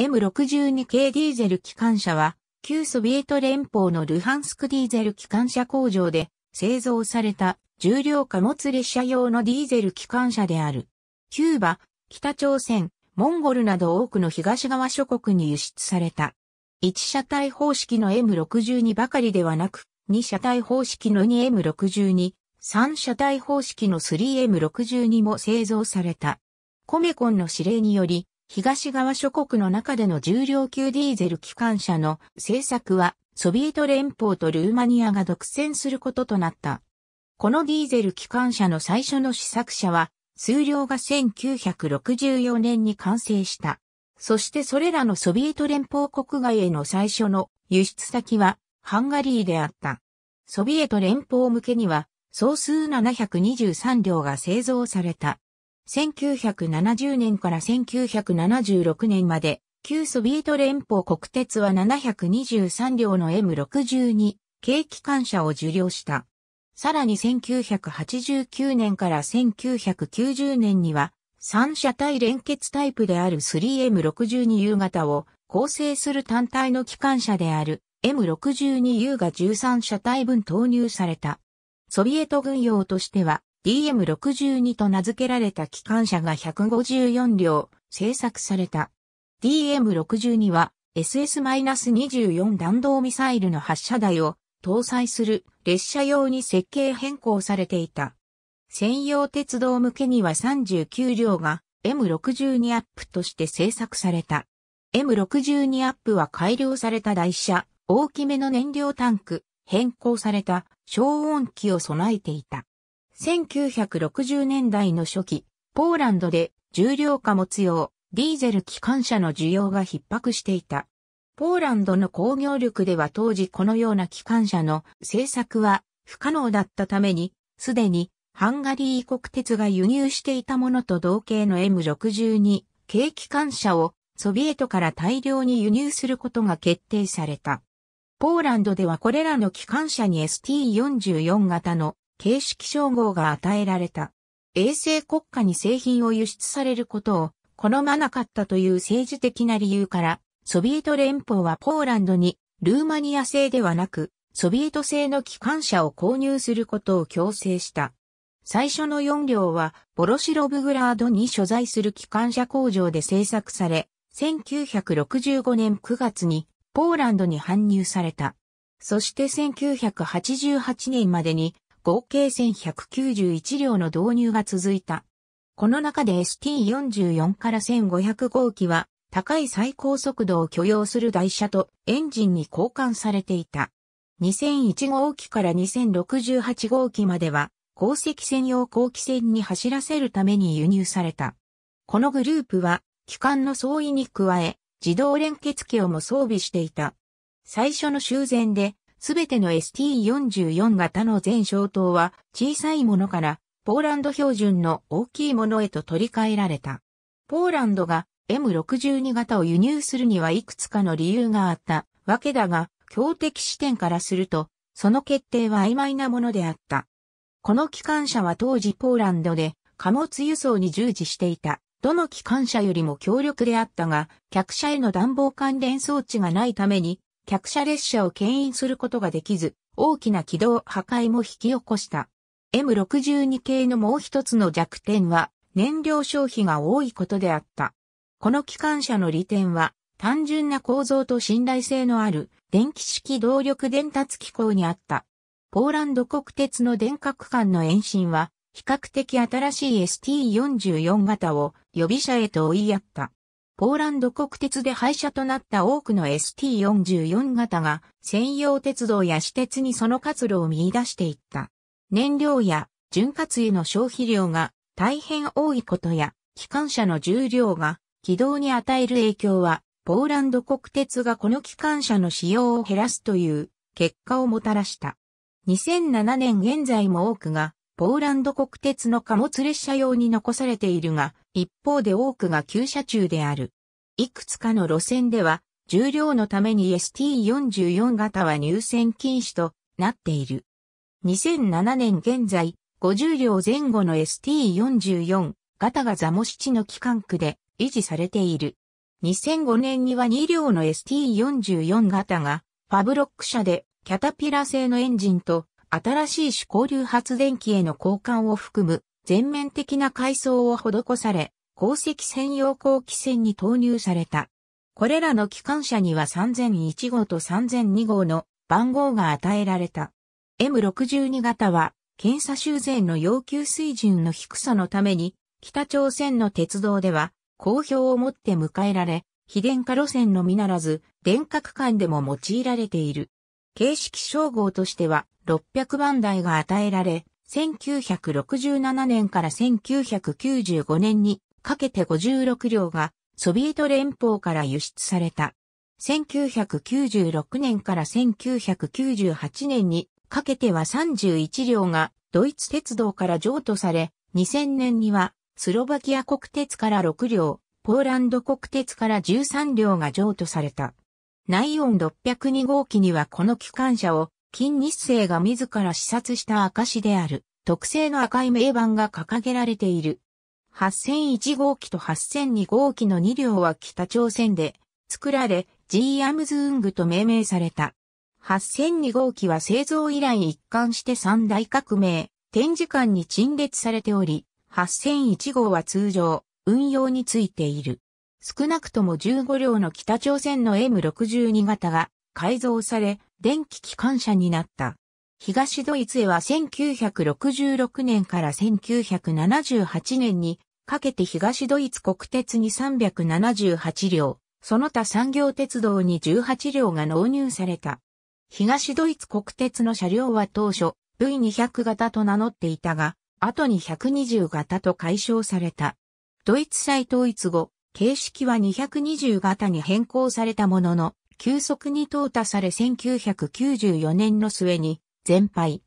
M62 系ディーゼル機関車は、旧ソビエト連邦のルハンスクディーゼル機関車工場で製造された重量貨物列車用のディーゼル機関車である。キューバ、北朝鮮、モンゴルなど多くの東側諸国に輸出された。1車体方式の M62 ばかりではなく、2車体方式の 2M62、3車体方式の 3M62 も製造された。コメコンの指令により、東側諸国の中での重量級ディーゼル機関車の製作はソビエト連邦とルーマニアが独占することとなった。このディーゼル機関車の最初の試作車は数量が1964年に完成した。そしてそれらのソビエト連邦国外への最初の輸出先はハンガリーであった。ソビエト連邦向けには総数723両が製造された。1970年から1976年まで、旧ソビエト連邦国鉄は723両の M62 軽機関車を受領した。さらに1989年から1990年には、三車体連結タイプである 3M62 夕方を構成する単体の機関車である M62U が13車体分投入された。ソビエト軍用としては DM62 と名付けられた機関車が154両製作された。DM62 は SS-24 弾道ミサイルの発射台を搭載する列車用に設計変更されていた。専用鉄道向けには39両が M62 アップとして製作された。M62 アップは改良された台車、大きめの燃料タンク、変更された消音機を備えていた。1960年代の初期、ポーランドで重量貨物用ディーゼル機関車の需要が逼迫していた。ポーランドの工業力では当時このような機関車の製作は不可能だったために、すでにハンガリー国鉄が輸入していたものと同型の M62 軽機関車をソビエトから大量に輸入することが決定された。ポーランドではこれらの機関車に ST44 型の形式称号が与えられた。衛星国家に製品を輸出されることを好まなかったという政治的な理由から、ソビエト連邦はポーランドにルーマニア製ではなく、ソビエト製の機関車を購入することを強制した。最初の4両は、ボロシロブグラードに所在する機関車工場で製作され、1965年9月にポーランドに搬入された。そして1988年までに合計1191両の導入が続いた。この中で ST44 から1500号機は高い最高速度を許容する台車とエンジンに交換されていた。2001号機から2068号機までは、鉱石専用後期船に走らせるために輸入された。このグループは、機関の相違に加え、自動連結機をも装備していた。最初の修繕で、すべての ST44 型の全小灯は小さいものからポーランド標準の大きいものへと取り替えられた。ポーランドが M62 型を輸入するにはいくつかの理由があったわけだが、強敵視点からすると、その決定は曖昧なものであった。この機関車は当時ポーランドで貨物輸送に従事していた。どの機関車よりも強力であったが、客車への暖房関連装置がないために、客車列車を牽引することができず、大きな軌道破壊も引き起こした。M62 系のもう一つの弱点は、燃料消費が多いことであった。この機関車の利点は、単純な構造と信頼性のある電気式動力伝達機構にあった。ポーランド国鉄の電化区間の延伸は、比較的新しい ST44 型を予備車へと追いやった。ポーランド国鉄で廃車となった多くの ST44 型が専用鉄道や私鉄にその活路を見出していった。燃料や潤滑油の消費量が大変多いことや、機関車の重量が軌道に与える影響は、ポーランド国鉄がこの機関車の使用を減らすという結果をもたらした。2007年現在も多くが、ポーランド国鉄の貨物列車用に残されているが、一方で多くが旧車中である。いくつかの路線では、重量のために ST44 型は入線禁止となっている。2007年現在、50両前後の ST44 型がザモシチの機関区で維持されている。2005年には2両の ST44 型がファブロック車でキャタピラ製のエンジンと新しい手工流発電機への交換を含む全面的な改装を施され、鉱石専用後期船に投入された。これらの機関車には3001号と3002号の番号が与えられた。M62 型は、検査修繕の要求水準の低さのために、北朝鮮の鉄道では、好評を持って迎えられ、非電化路線のみならず、電化区間でも用いられている。形式称号としては、600番台が与えられ、1967年から1995年にかけて56両がソビエト連邦から輸出された。1996年から1998年にかけては31両がドイツ鉄道から譲渡され、2000年にはスロバキア国鉄から6両、ポーランド国鉄から13両が譲渡された。ナイオン602号機にはこの機関車を金日成が自ら視察した証である、特製の赤い名板が掲げられている。8001号機と8002号機の2両は北朝鮮で作られ、G アムズウングと命名された。8002号機は製造以来一貫して三大革命、展示館に陳列されており、8001号は通常、運用についている。少なくとも15両の北朝鮮の M62 型が改造され、電気機関車になった。東ドイツへは1966年から1978年にかけて東ドイツ国鉄に378両、その他産業鉄道に18両が納入された。東ドイツ国鉄の車両は当初 V200 型と名乗っていたが、後に120型と解消された。ドイツ再統一後、形式は220型に変更されたものの、急速に淘汰され1994年の末に全廃。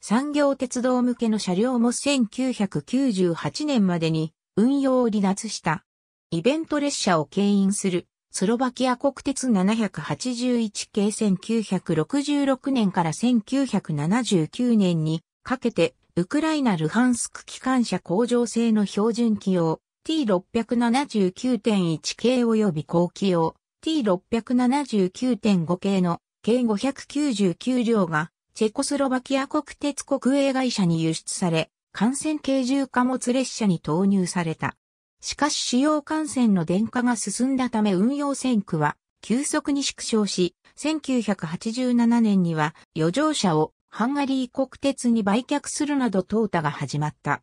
産業鉄道向けの車両も1998年までに運用を離脱した。イベント列車を牽引するスロバキア国鉄781系1966年から1979年にかけてウクライナ・ルハンスク機関車工場製の標準機用 T679.1 系及び後機用 T679.5 系の計599両がチェコスロバキア国鉄国営会社に輸出され、幹線軽重貨物列車に投入された。しかし主要幹線の電化が進んだため運用線区は急速に縮小し、1987年には余剰車をハンガリー国鉄に売却するなど淘汰が始まった。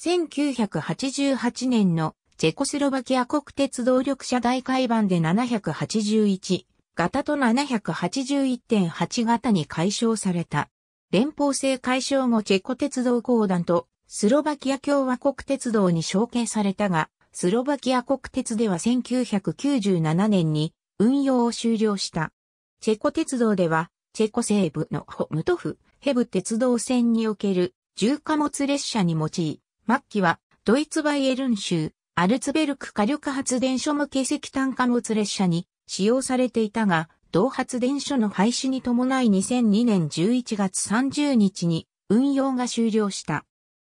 1988年のチェコスロバキア国鉄動力車大会版で781型と781.8型に解消された。連邦制解消後チェコ鉄道公団とスロバキア共和国鉄道に承継されたが、スロバキア国鉄では1997年に運用を終了した。チェコ鉄道では、チェコ西部のホムトフ、ヘブ鉄道線における重貨物列車に用い、末期はドイツバイエルン州、アルツベルク火力発電所向け石炭貨物列車に使用されていたが、同発電所の廃止に伴い2002年11月30日に運用が終了した。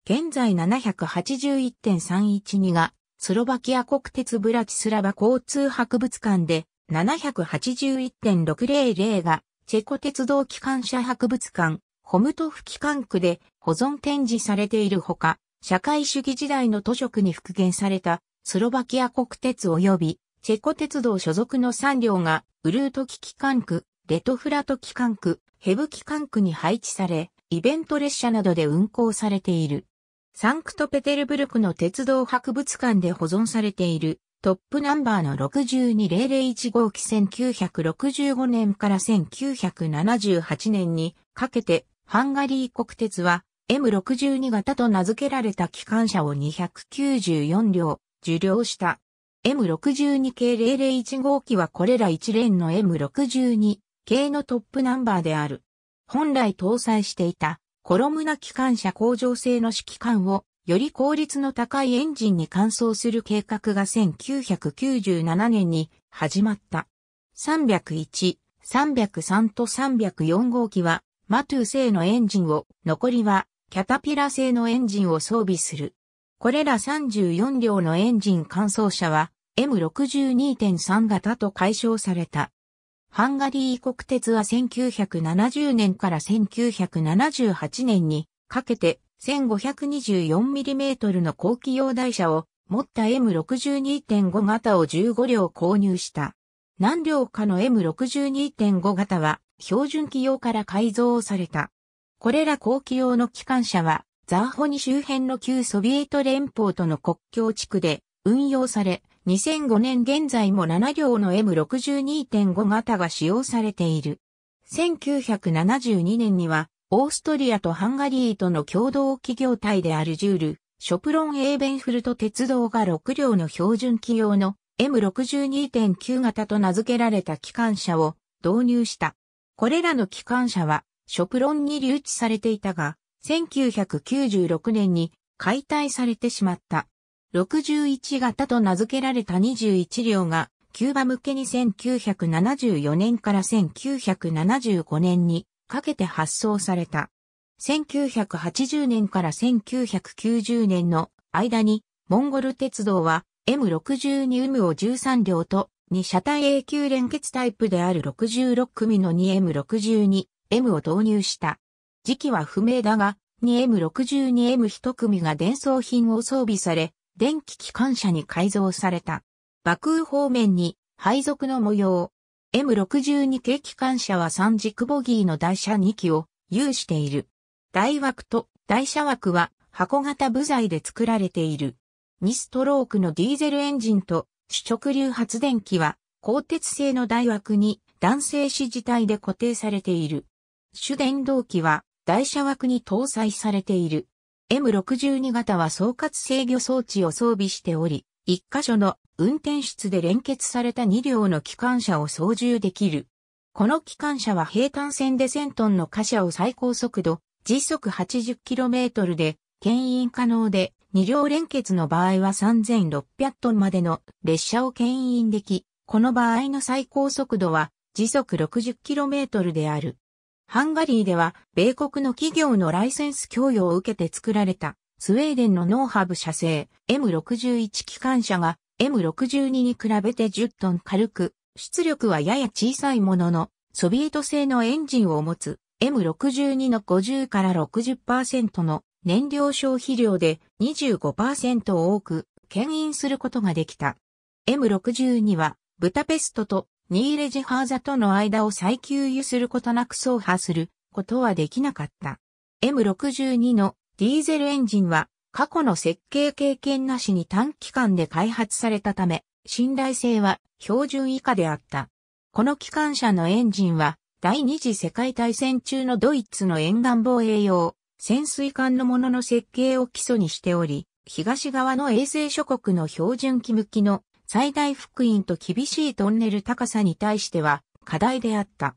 現在781.312がスロバキア国鉄ブラチスラバ交通博物館で781.600がチェコ鉄道機関車博物館ホムトフ機関区で保存展示されているほか、社会主義時代の図書区に復元されたスロバキア国鉄及びチェコ鉄道所属の3両がウルート機機関区、レトフラト機関区、ヘブ機関区に配置され、イベント列車などで運行されている。サンクトペテルブルクの鉄道博物館で保存されているトップナンバーの6 2 0 0 1号機1965年から1978年にかけてハンガリー国鉄は M62 型と名付けられた機関車を294両受領した。M62 系001号機はこれら一連の M62 系のトップナンバーである。本来搭載していたコロムナ機関車工場製の指揮官をより効率の高いエンジンに換装する計画が1997年に始まった。301、303と304号機はマトゥー製のエンジンを、残りはキャタピラ製のエンジンを装備する。これら34両のエンジン乾燥車は M62.3 型と解消された。ハンガリー国鉄は1970年から1978年にかけて 1524mm の後期用台車を持った M62.5 型を15両購入した。何両かの M62.5 型は標準機用から改造された。これら後期用の機関車はザーホニ周辺の旧ソビエト連邦との国境地区で運用され、2005年現在も7両の M62.5 型が使用されている。1972年には、オーストリアとハンガリーとの共同企業体であるジュール、ショプロン・エーベンフルト鉄道が6両の標準機用の M62.9 型と名付けられた機関車を導入した。これらの機関車は、ショプロンに留置されていたが、1996年に解体されてしまった。61型と名付けられた21両が、キューバ向けに1974年から1975年にかけて発送された。1980年から1990年の間に、モンゴル鉄道は M62 ウムを13両と2車体永久連結タイプである66組の 2M62M を導入した。時期は不明だが、2M62M 一組が伝送品を装備され、電気機関車に改造された。爆風方面に配属の模様。M62 系機関車は3軸ボギーの台車2機を有している。台枠と台車枠は箱型部材で作られている。2ストロークのディーゼルエンジンと主直流発電機は鋼鉄製の台枠に弾性支持体で固定されている。主電動機は台車枠に搭載されている。M62 型は総括制御装置を装備しており、一箇所の運転室で連結された2両の機関車を操縦できる。この機関車は平坦線で1000トンの貨車を最高速度、時速 80km で、牽引可能で、2両連結の場合は3600トンまでの列車を牽引でき、この場合の最高速度は時速 60km である。ハンガリーでは、米国の企業のライセンス供与を受けて作られた、スウェーデンのノーハブ社製 M61 機関車が M62 に比べて10トン軽く、出力はやや小さいものの、ソビエト製のエンジンを持つ M62 の50から60%の燃料消費量で25%多く牽引することができた。M62 はブタペストとニーレジハーザとの間を再給油することなく走破することはできなかった。M62 のディーゼルエンジンは過去の設計経験なしに短期間で開発されたため、信頼性は標準以下であった。この機関車のエンジンは第二次世界大戦中のドイツの沿岸防衛用潜水艦のものの設計を基礎にしており、東側の衛星諸国の標準機向きの最大福音と厳しいトンネル高さに対しては課題であった。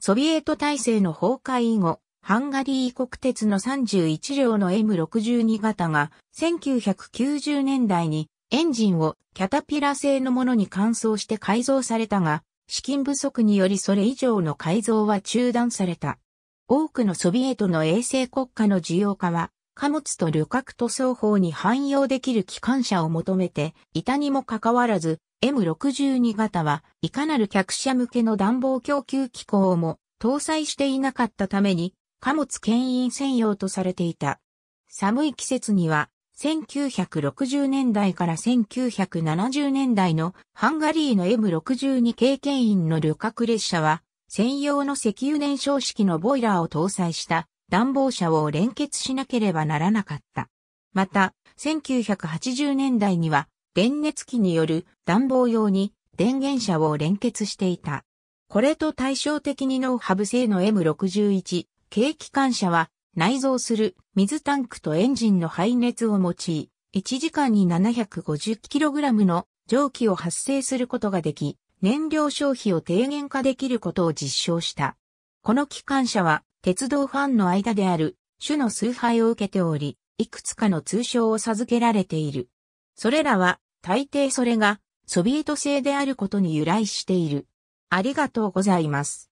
ソビエト体制の崩壊以後、ハンガリー国鉄の31両の M62 型が1990年代にエンジンをキャタピラ製のものに換装して改造されたが、資金不足によりそれ以上の改造は中断された。多くのソビエトの衛星国家の需要化は貨物と旅客と双方に汎用できる機関車を求めていたにもかかわらず、M62 型はいかなる客車向けの暖房供給機構も搭載していなかったために貨物牽引専用とされていた。寒い季節には1960年代から1970年代のハンガリーの M62 経験員の旅客列車は専用の石油燃焼式のボイラーを搭載した暖房車を連結しなければならなかった。また、1980年代には電熱機による暖房用に電源車を連結していた。これと対照的にノウハブ製の M61 軽機関車は内蔵する水タンクとエンジンの排熱を用い、1時間に 750kg の蒸気を発生することができ、燃料消費を低減化できることを実証した。この機関車は鉄道ファンの間である、種の崇拝を受けており、いくつかの通称を授けられている。それらは、大抵それが、ソビエト製であることに由来している。ありがとうございます。